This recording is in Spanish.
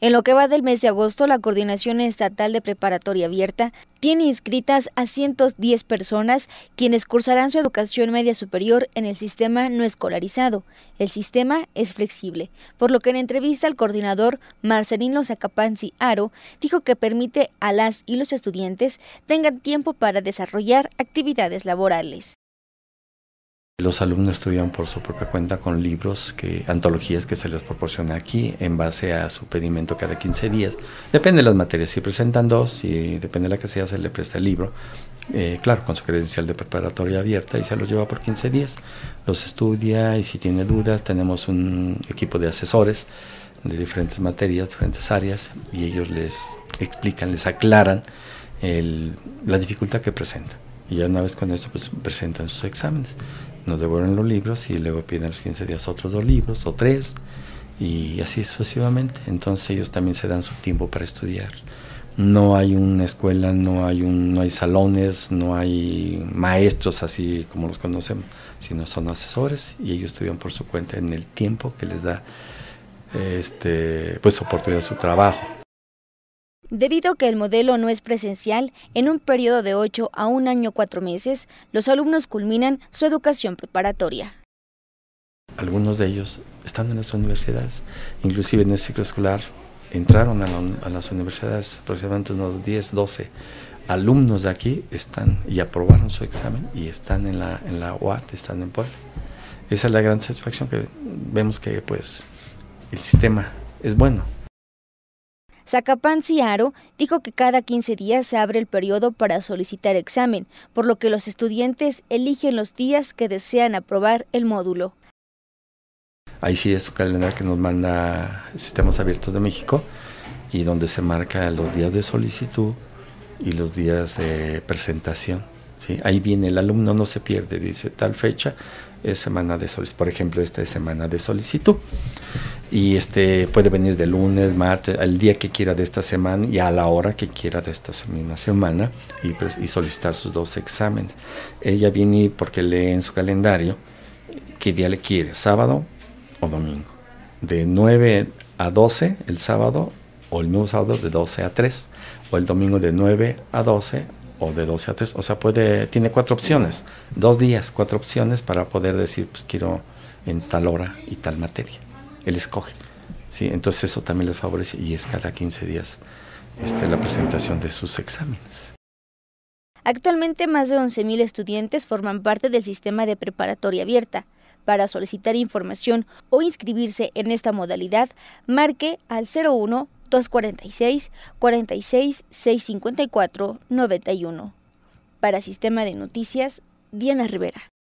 En lo que va del mes de agosto, la Coordinación Estatal de Preparatoria Abierta tiene inscritas a 110 personas quienes cursarán su educación media superior en el sistema no escolarizado. El sistema es flexible, por lo que en entrevista al coordinador Marcelino Zacapanzi Aro dijo que permite a las y los estudiantes tengan tiempo para desarrollar actividades laborales. Los alumnos estudian por su propia cuenta con libros, antologías que se les proporciona aquí en base a su pedimento cada 15 días. Depende de las materias, si presentan dos, si depende de la que sea, se le presta el libro, eh, claro, con su credencial de preparatoria abierta y se los lleva por 15 días. Los estudia y si tiene dudas, tenemos un equipo de asesores de diferentes materias, diferentes áreas y ellos les explican, les aclaran la dificultad que presenta. Y ya una vez con eso, pues presentan sus exámenes. Nos devuelven los libros y luego piden los 15 días otros dos libros o tres y así sucesivamente. Entonces ellos también se dan su tiempo para estudiar. No hay una escuela, no hay, no hay salones, no hay maestros así como los conocemos, sino son asesores y ellos estudian por su cuenta en el tiempo que les da este, pues oportunidad su trabajo. Debido a que el modelo no es presencial, en un periodo de 8 a un año 4 meses, los alumnos culminan su educación preparatoria. Algunos de ellos están en las universidades, inclusive en el ciclo escolar entraron a, las universidades, aproximadamente unos 10, 12 alumnos de aquí están y aprobaron su examen y están en la, en la UAT, están en Puebla. Esa es la gran satisfacción que vemos que pues el sistema es bueno. Zacapán Ciaro dijo que cada 15 días se abre el periodo para solicitar examen, por lo que los estudiantes eligen los días que desean aprobar el módulo. Ahí sí es su calendario que nos manda Sistemas Abiertos de México y donde se marca los días de solicitud y los días de presentación. Ahí viene, el alumno no se pierde, dice tal fecha es semana de solicitud, por ejemplo esta es semana de solicitud. Y este puede venir de lunes, martes, el día que quiera de esta semana y a la hora que quiera de esta misma semana y, pues, y solicitar sus dos exámenes. Ella viene porque lee en su calendario qué día le quiere, sábado o domingo. De 9 a 12 el sábado o el nuevo sábado de 12 a 3 o el domingo de 9 a 12 o de 12 a 3. O sea, puede, tiene cuatro opciones, dos días, cuatro opciones para poder decir, pues quiero en tal hora y tal materia él escoge. ¿sí? Entonces eso también les favorece y es cada 15 días este, la presentación de sus exámenes. Actualmente más de 11.000 estudiantes forman parte del sistema de preparatoria abierta. Para solicitar información o inscribirse en esta modalidad, marque al 01 246 46 654 91. Para Sistema de Noticias, Diana Rivera.